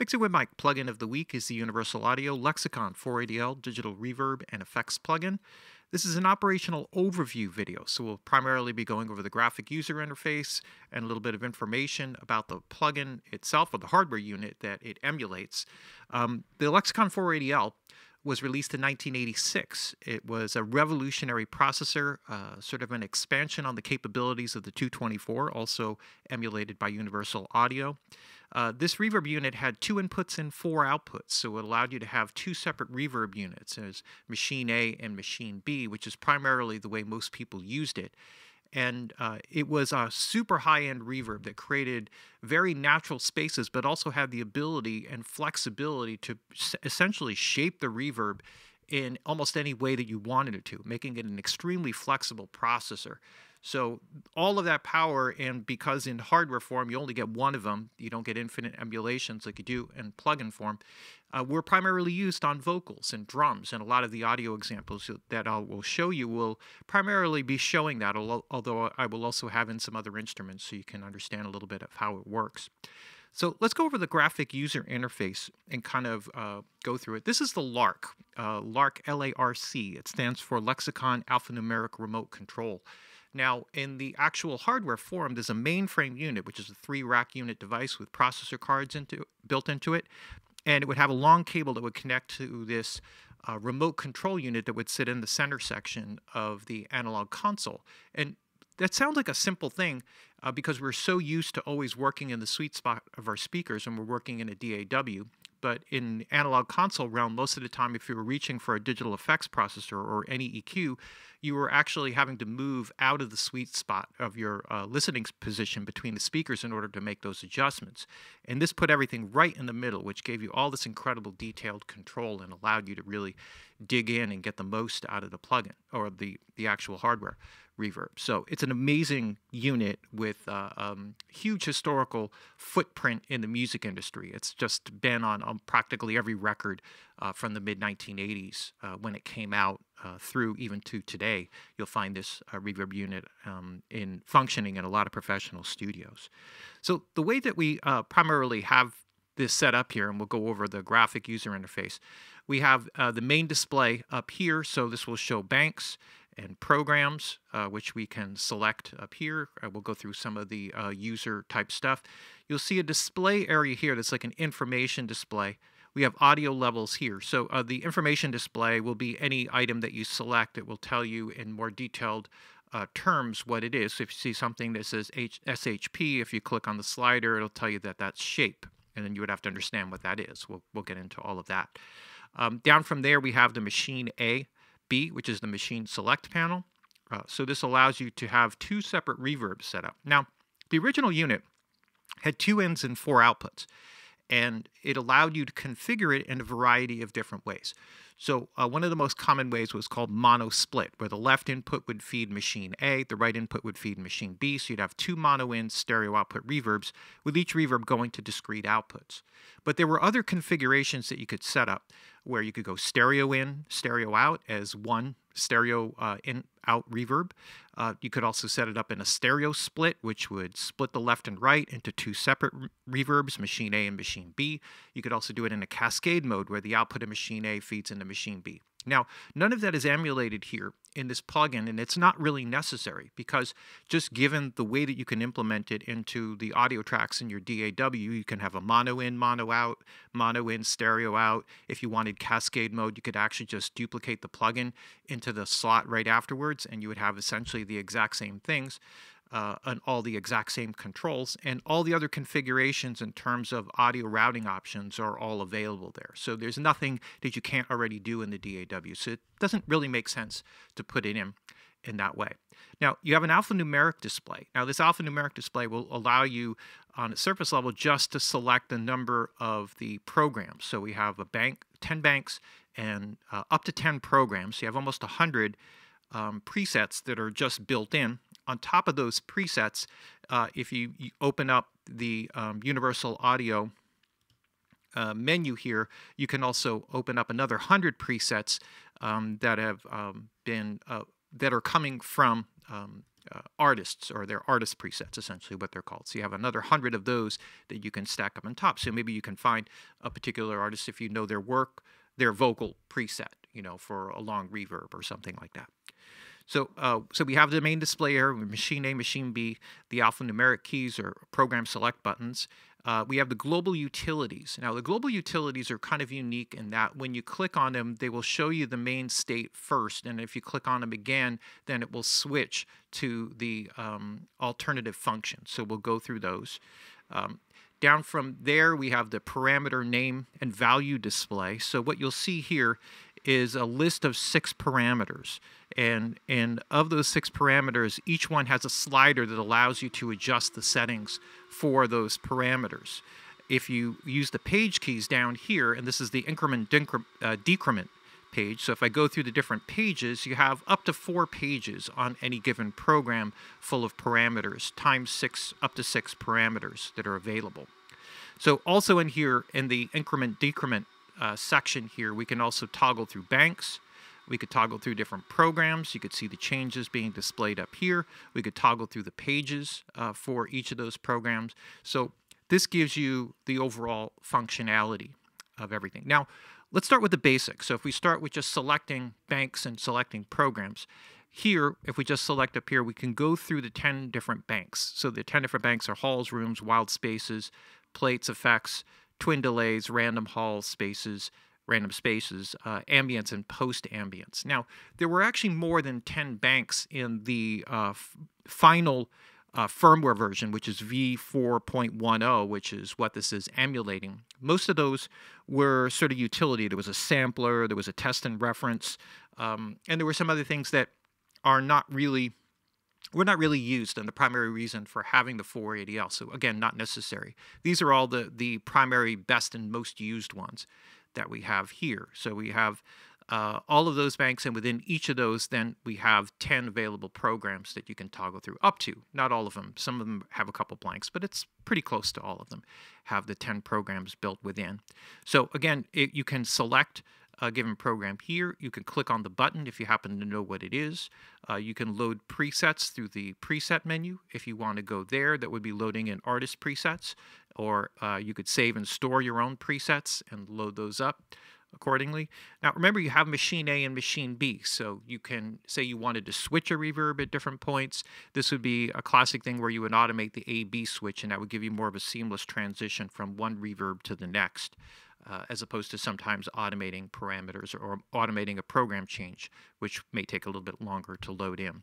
Mixing with Mike plugin of the week is the Universal Audio Lexicon 4ADL Digital Reverb and Effects plugin. This is an operational overview video, so we'll primarily be going over the graphic user interface and a little bit of information about the plugin itself or the hardware unit that it emulates. Um, the Lexicon 4ADL was released in 1986. It was a revolutionary processor, uh, sort of an expansion on the capabilities of the 224, also emulated by Universal Audio. Uh, this reverb unit had two inputs and four outputs, so it allowed you to have two separate reverb units as machine A and machine B, which is primarily the way most people used it. And uh, it was a super high end reverb that created very natural spaces, but also had the ability and flexibility to essentially shape the reverb in almost any way that you wanted it to, making it an extremely flexible processor. So all of that power, and because in hardware form you only get one of them, you don't get infinite emulations like you do in plugin form, uh, were primarily used on vocals and drums, and a lot of the audio examples that I will show you will primarily be showing that, although I will also have in some other instruments so you can understand a little bit of how it works. So let's go over the graphic user interface and kind of uh, go through it. This is the LARC, uh, LARC, L-A-R-C. It stands for Lexicon Alphanumeric Remote Control. Now, in the actual hardware form, there's a mainframe unit, which is a three rack unit device with processor cards into, built into it. And it would have a long cable that would connect to this uh, remote control unit that would sit in the center section of the analog console. And that sounds like a simple thing uh, because we're so used to always working in the sweet spot of our speakers when we're working in a DAW. But in analog console realm, most of the time, if you were reaching for a digital effects processor or any EQ, you were actually having to move out of the sweet spot of your uh, listening position between the speakers in order to make those adjustments. And this put everything right in the middle, which gave you all this incredible detailed control and allowed you to really dig in and get the most out of the plugin or the, the actual hardware reverb. So it's an amazing unit with uh, um, huge historical footprint in the music industry. It's just been on, on um, practically every record uh, from the mid 1980s uh, when it came out uh, through even to today. You'll find this uh, reverb unit um, in functioning in a lot of professional studios. So the way that we uh, primarily have this set up here, and we'll go over the graphic user interface. We have uh, the main display up here, so this will show banks and programs, uh, which we can select up here. Uh, we'll go through some of the uh, user type stuff. You'll see a display area here that's like an information display we have audio levels here. So uh, the information display will be any item that you select. It will tell you in more detailed uh, terms what it is. So if you see something that says H SHP, if you click on the slider, it'll tell you that that's shape. And then you would have to understand what that is. We'll, we'll get into all of that. Um, down from there, we have the machine A, B, which is the machine select panel. Uh, so this allows you to have two separate reverbs set up. Now, the original unit had two ins and four outputs and it allowed you to configure it in a variety of different ways. So uh, one of the most common ways was called mono split, where the left input would feed machine A, the right input would feed machine B, so you'd have two mono in stereo output reverbs, with each reverb going to discrete outputs. But there were other configurations that you could set up, where you could go stereo in, stereo out as one stereo uh, in out reverb. Uh, you could also set it up in a stereo split, which would split the left and right into two separate reverbs, machine A and machine B. You could also do it in a cascade mode where the output of machine A feeds into machine B. Now, none of that is emulated here in this plugin, and it's not really necessary because just given the way that you can implement it into the audio tracks in your DAW, you can have a mono in, mono out, mono in, stereo out. If you wanted cascade mode, you could actually just duplicate the plugin into the slot right afterwards, and you would have essentially the exact same things uh, on all the exact same controls, and all the other configurations in terms of audio routing options are all available there. So there's nothing that you can't already do in the DAW. So it doesn't really make sense to put it in in that way. Now, you have an alphanumeric display. Now, this alphanumeric display will allow you on a surface level just to select the number of the programs. So we have a bank, 10 banks and uh, up to 10 programs. So you have almost 100 um, presets that are just built in on top of those presets, uh, if you, you, open up the um, Universal Audio uh, menu here, you can also open up another 100 presets um, that have um, been uh, that are coming from um, uh, artists or their artist presets, essentially what they're called. So you have another 100 of those that you can stack up on top. So maybe you can find a particular artist if you know their work, their vocal preset, you know, for a long reverb or something like that. So, uh, so we have the main display here, machine A, machine B, the alphanumeric keys or program select buttons. Uh, we have the global utilities. Now, the global utilities are kind of unique in that when you click on them, they will show you the main state first. And if you click on them again, then it will switch to the um, alternative function. So we'll go through those. Um, down from there, we have the parameter name and value display. So what you'll see here is a list of six parameters. And, and of those six parameters, each one has a slider that allows you to adjust the settings for those parameters. If you use the page keys down here, and this is the increment decrement, uh, decrement page, so if I go through the different pages, you have up to four pages on any given program full of parameters, times six, up to six parameters that are available. So also in here, in the increment decrement uh, section here, we can also toggle through banks. We could toggle through different programs. You could see the changes being displayed up here. We could toggle through the pages uh, for each of those programs. So this gives you the overall functionality of everything. Now, let's start with the basics. So if we start with just selecting banks and selecting programs, here, if we just select up here, we can go through the 10 different banks. So the 10 different banks are halls, rooms, wild spaces, plates, effects, twin delays, random Hall spaces, random spaces, uh, ambience, and post ambience. Now, there were actually more than 10 banks in the uh, final uh, firmware version, which is v4.10, which is what this is emulating. Most of those were sort of utility. There was a sampler, there was a test and reference, um, and there were some other things that are not really were not really used and the primary reason for having the 480L. So again, not necessary. These are all the, the primary best and most used ones that we have here. So we have uh, all of those banks, and within each of those, then we have 10 available programs that you can toggle through up to. Not all of them. Some of them have a couple blanks, but it's pretty close to all of them have the 10 programs built within. So again, it, you can select a uh, given program here. You can click on the button if you happen to know what it is. Uh, you can load presets through the preset menu if you want to go there. That would be loading in artist presets, or uh, you could save and store your own presets and load those up accordingly. Now remember you have machine A and machine B, so you can say you wanted to switch a reverb at different points. This would be a classic thing where you would automate the A-B switch and that would give you more of a seamless transition from one reverb to the next uh, as opposed to sometimes automating parameters or automating a program change, which may take a little bit longer to load in.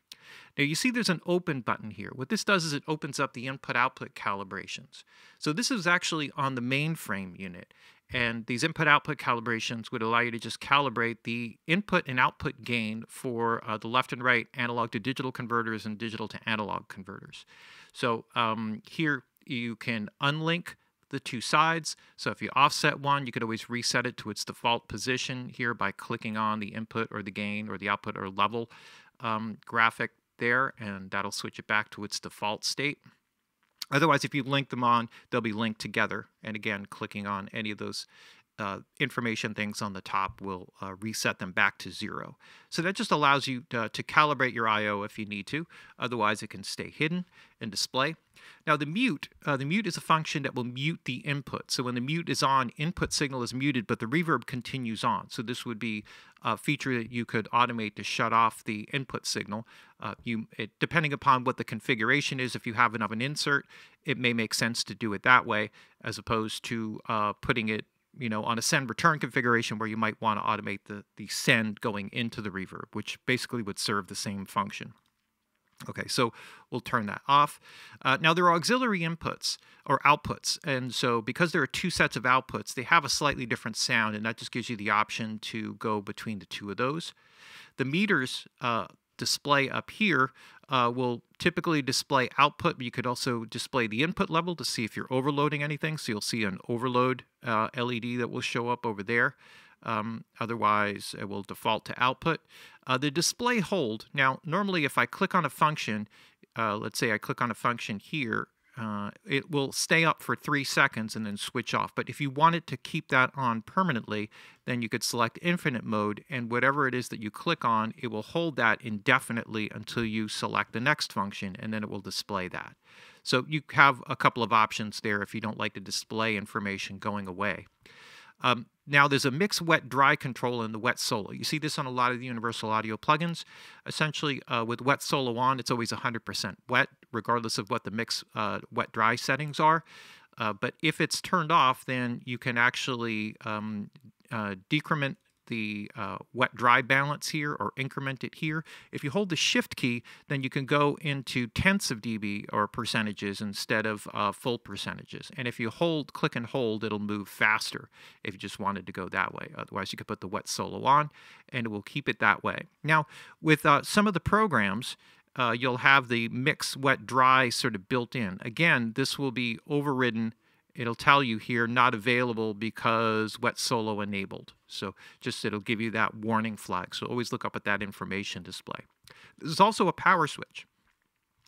Now you see there's an open button here. What this does is it opens up the input-output calibrations. So this is actually on the mainframe unit, and these input-output calibrations would allow you to just calibrate the input and output gain for uh, the left and right analog to digital converters and digital to analog converters. So um, here you can unlink the two sides. So if you offset one, you could always reset it to its default position here by clicking on the input or the gain or the output or level um, graphic there, and that'll switch it back to its default state. Otherwise, if you link them on, they'll be linked together. And again, clicking on any of those uh, information things on the top will uh, reset them back to zero. So that just allows you to, uh, to calibrate your I/O if you need to. Otherwise, it can stay hidden and display. Now the mute, uh, the mute is a function that will mute the input. So when the mute is on, input signal is muted, but the reverb continues on. So this would be a feature that you could automate to shut off the input signal. Uh, you, it, depending upon what the configuration is, if you have enough an insert, it may make sense to do it that way as opposed to uh, putting it you know, on a send return configuration where you might want to automate the, the send going into the reverb, which basically would serve the same function. Okay, so we'll turn that off. Uh, now there are auxiliary inputs or outputs, and so because there are two sets of outputs, they have a slightly different sound, and that just gives you the option to go between the two of those. The meters uh, display up here uh, will typically display output, but you could also display the input level to see if you're overloading anything. So you'll see an overload uh, LED that will show up over there. Um, otherwise, it will default to output. Uh, the display hold, now normally if I click on a function, uh, let's say I click on a function here, uh, it will stay up for three seconds and then switch off. But if you wanted to keep that on permanently, then you could select infinite mode and whatever it is that you click on, it will hold that indefinitely until you select the next function and then it will display that. So you have a couple of options there if you don't like to display information going away. Um, now there's a mix wet dry control in the wet solo. You see this on a lot of the Universal Audio plugins. Essentially uh, with wet solo on, it's always 100% wet, regardless of what the mix uh, wet dry settings are. Uh, but if it's turned off, then you can actually um, uh, decrement the uh, wet dry balance here or increment it here. If you hold the shift key, then you can go into tenths of dB or percentages instead of uh, full percentages. And if you hold, click and hold, it'll move faster if you just wanted to go that way. Otherwise, you could put the wet solo on and it will keep it that way. Now, with uh, some of the programs, uh, you'll have the mix wet dry sort of built in. Again, this will be overridden it'll tell you here not available because wet solo enabled. So just it'll give you that warning flag. So always look up at that information display. There's also a power switch.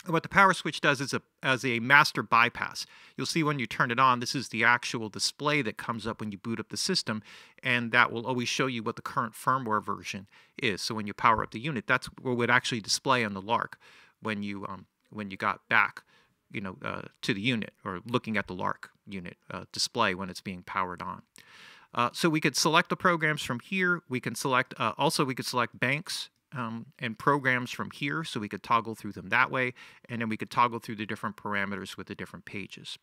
what the power switch does is a, as a master bypass. You'll see when you turn it on, this is the actual display that comes up when you boot up the system, and that will always show you what the current firmware version is. So when you power up the unit, that's what would actually display on the Lark when you um, when you got back you know, uh, to the unit or looking at the LARC unit uh, display when it's being powered on. Uh, so we could select the programs from here. We can select, uh, also we could select banks um, and programs from here, so we could toggle through them that way, and then we could toggle through the different parameters with the different pages.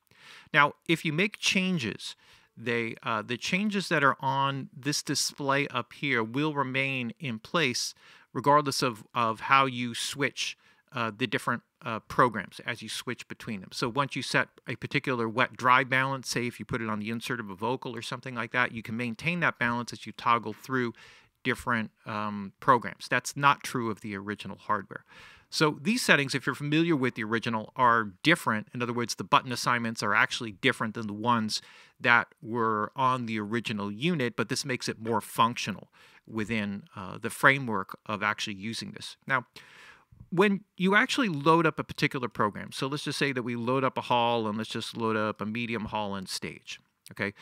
Now, if you make changes, they uh, the changes that are on this display up here will remain in place regardless of, of how you switch uh, the different uh, programs as you switch between them. So once you set a particular wet dry balance, say if you put it on the insert of a vocal or something like that, you can maintain that balance as you toggle through different um, programs. That's not true of the original hardware. So these settings, if you're familiar with the original, are different. In other words, the button assignments are actually different than the ones that were on the original unit, but this makes it more functional within uh, the framework of actually using this. Now, when you actually load up a particular program, so let's just say that we load up a hall and let's just load up a medium hall and stage, okay?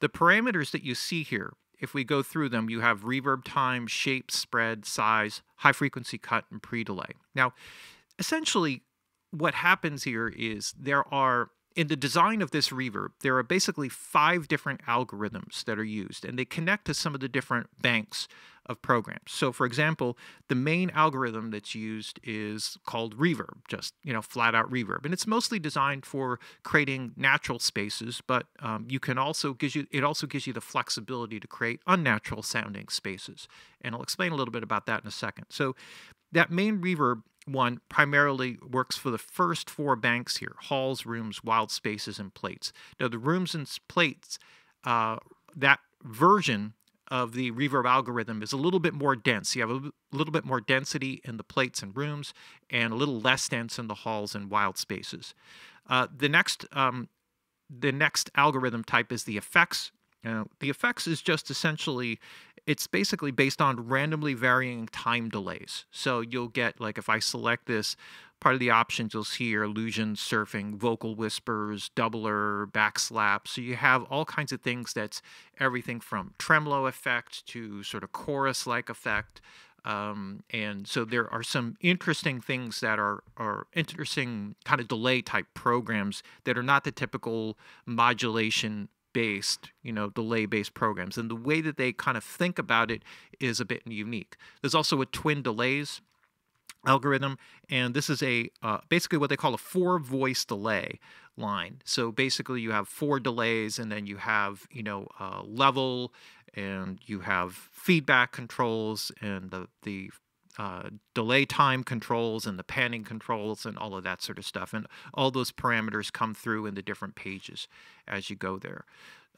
The parameters that you see here, if we go through them, you have reverb time, shape, spread, size, high frequency cut, and pre-delay. Now, essentially, what happens here is there are in the design of this reverb, there are basically five different algorithms that are used, and they connect to some of the different banks of programs. So, for example, the main algorithm that's used is called reverb, just you know, flat out reverb, and it's mostly designed for creating natural spaces. But um, you can also gives you it also gives you the flexibility to create unnatural sounding spaces, and I'll explain a little bit about that in a second. So, that main reverb one primarily works for the first four banks here halls, rooms, wild spaces, and plates. Now, the rooms and plates, uh, that version of the reverb algorithm is a little bit more dense. You have a little bit more density in the plates and rooms, and a little less dense in the halls and wild spaces. Uh, the next um, the next algorithm type is the effects. the effects is just essentially it's basically based on randomly varying time delays. So you'll get, like, if I select this, part of the options you'll see are illusion, surfing, vocal whispers, doubler, backslap. So you have all kinds of things that's everything from tremolo effect to sort of chorus like effect. Um, and so there are some interesting things that are, are interesting kind of delay type programs that are not the typical modulation based, you know, delay based programs. And the way that they kind of think about it is a bit unique. There's also a twin delays algorithm, and this is a uh, basically what they call a four voice delay line. So basically, you have four delays, and then you have, you know, a level. And you have feedback controls and the, the uh, delay time controls and the panning controls and all of that sort of stuff. And all those parameters come through in the different pages as you go there.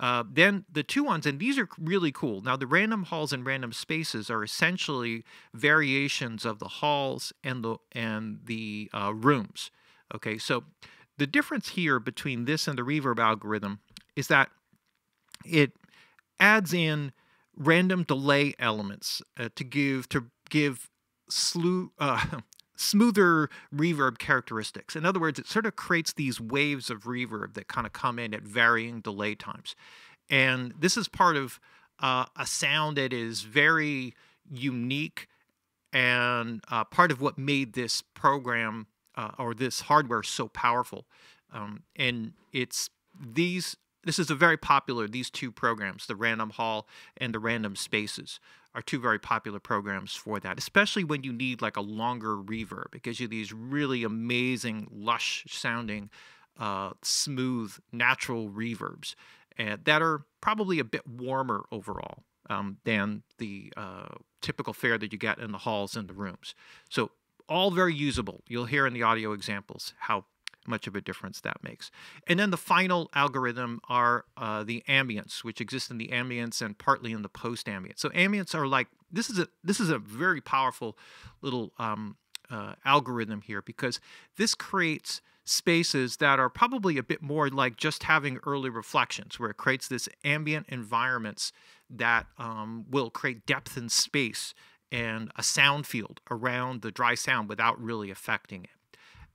Uh, then the two ones, and these are really cool. Now, the random halls and random spaces are essentially variations of the halls and the and the uh, rooms. Okay, so the difference here between this and the reverb algorithm is that it adds in random delay elements uh, to give to give slew, uh, smoother reverb characteristics. In other words, it sort of creates these waves of reverb that kind of come in at varying delay times. And this is part of uh, a sound that is very unique and uh, part of what made this program uh, or this hardware so powerful. Um, and it's these this is a very popular these two programs the random hall and the random spaces are two very popular programs for that especially when you need like a longer reverb it gives you these really amazing lush sounding uh, smooth natural reverbs and eh, that are probably a bit warmer overall um, than the uh, typical fare that you get in the halls and the rooms so all very usable you'll hear in the audio examples how much of a difference that makes. And then the final algorithm are uh, the ambience, which exists in the ambience and partly in the post ambience So ambience are like this is a this is a very powerful little um, uh, algorithm here because this creates spaces that are probably a bit more like just having early reflections, where it creates this ambient environments that um, will create depth and space and a sound field around the dry sound without really affecting it.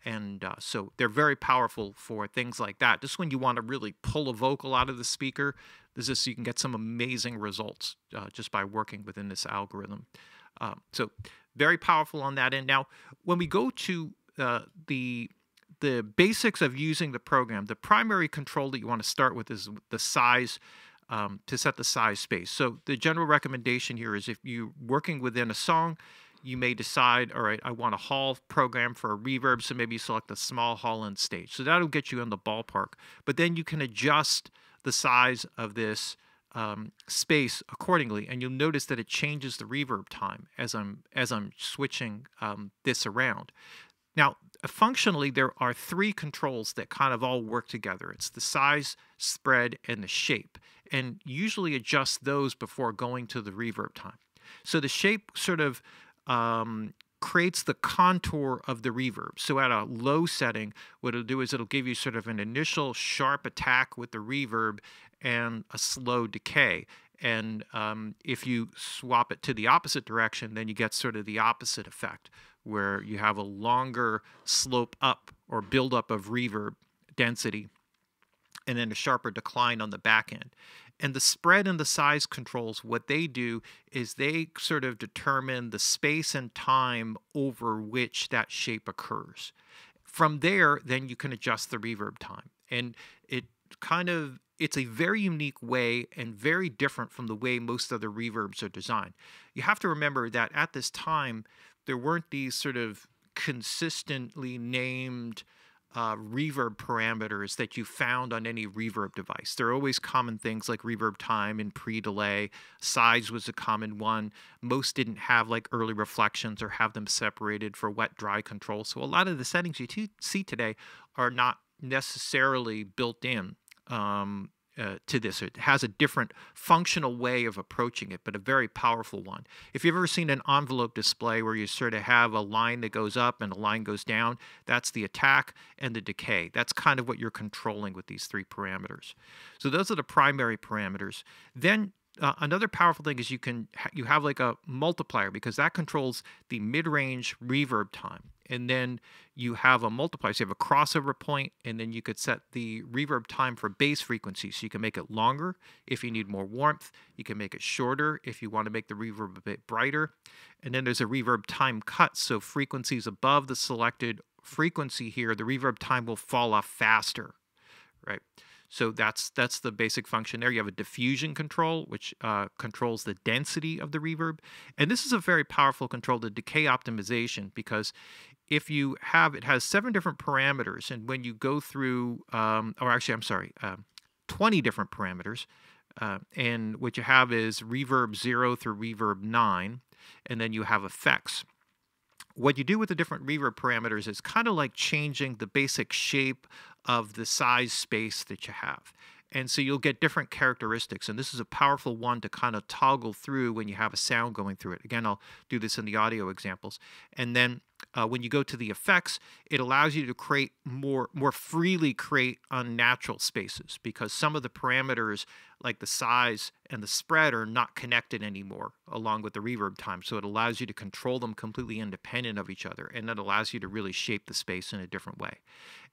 And uh, so they're very powerful for things like that. Just when you want to really pull a vocal out of the speaker, this is so you can get some amazing results uh, just by working within this algorithm. Uh, so very powerful on that end. Now, when we go to uh, the the basics of using the program, the primary control that you want to start with is the size um, to set the size space. So the general recommendation here is if you're working within a song, you may decide, all right, I want a hall program for a reverb, so maybe you select a small hall on stage. So that'll get you in the ballpark. But then you can adjust the size of this um, space accordingly, and you'll notice that it changes the reverb time as I'm as I'm switching um, this around. Now, functionally, there are three controls that kind of all work together. It's the size, spread, and the shape, and usually adjust those before going to the reverb time. So the shape sort of um, creates the contour of the reverb. So at a low setting, what it'll do is it'll give you sort of an initial sharp attack with the reverb and a slow decay. And um, if you swap it to the opposite direction, then you get sort of the opposite effect, where you have a longer slope up or buildup of reverb density and then a sharper decline on the back end. And the spread and the size controls, what they do is they sort of determine the space and time over which that shape occurs. From there, then you can adjust the reverb time. And it kind of it's a very unique way and very different from the way most other reverbs are designed. You have to remember that at this time, there weren't these sort of consistently named uh, reverb parameters that you found on any reverb device. There are always common things like reverb time and pre-delay. Size was a common one. Most didn't have like early reflections or have them separated for wet dry control. So a lot of the settings you see today are not necessarily built in. Um, uh, to this. It has a different functional way of approaching it, but a very powerful one. If you've ever seen an envelope display where you sort of have a line that goes up and a line goes down, that's the attack and the decay. That's kind of what you're controlling with these three parameters. So those are the primary parameters. Then uh, another powerful thing is you can ha you have like a multiplier because that controls the mid-range reverb time and then you have a multiplier. So you have a crossover point, and then you could set the reverb time for bass frequency. So you can make it longer if you need more warmth. You can make it shorter if you want to make the reverb a bit brighter. And then there's a reverb time cut. So frequencies above the selected frequency here, the reverb time will fall off faster, right? So that's that's the basic function there. You have a diffusion control, which uh, controls the density of the reverb. And this is a very powerful control, the decay optimization, because if you have, it has seven different parameters. And when you go through, um, or actually, I'm sorry, uh, 20 different parameters. Uh, and what you have is reverb zero through reverb nine, and then you have effects. What you do with the different reverb parameters is kind of like changing the basic shape of the size space that you have. And so you'll get different characteristics. And this is a powerful one to kind of toggle through when you have a sound going through it. Again, I'll do this in the audio examples. And then uh, when you go to the effects, it allows you to create more more freely create unnatural spaces because some of the parameters like the size and the spread are not connected anymore along with the reverb time. So it allows you to control them completely independent of each other, and that allows you to really shape the space in a different way.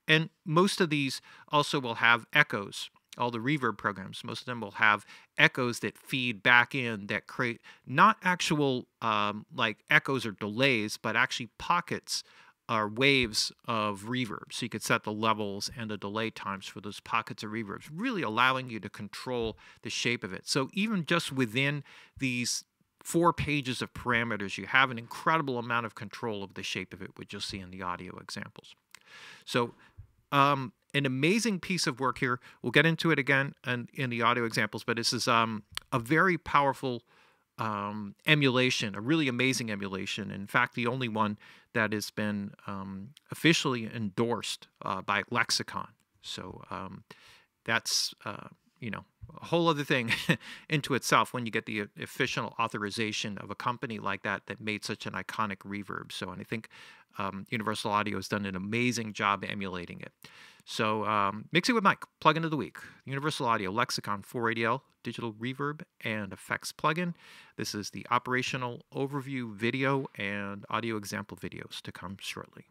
And most of these also will have echoes all the reverb programs, most of them will have echoes that feed back in that create not actual um, like echoes or delays, but actually pockets or waves of reverb. So you could set the levels and the delay times for those pockets of reverbs, really allowing you to control the shape of it. So even just within these four pages of parameters, you have an incredible amount of control of the shape of it, which you'll see in the audio examples. So um, an amazing piece of work here. We'll get into it again and in the audio examples, but this is um, a very powerful um, emulation, a really amazing emulation. In fact, the only one that has been um, officially endorsed uh, by Lexicon. So um, that's uh, you know a whole other thing into itself when you get the official authorization of a company like that that made such an iconic reverb. So, and I think um, Universal Audio has done an amazing job emulating it. So um, mixing with Mike, plugin of the week, Universal Audio Lexicon 4ADL digital reverb and effects plugin. This is the operational overview video and audio example videos to come shortly.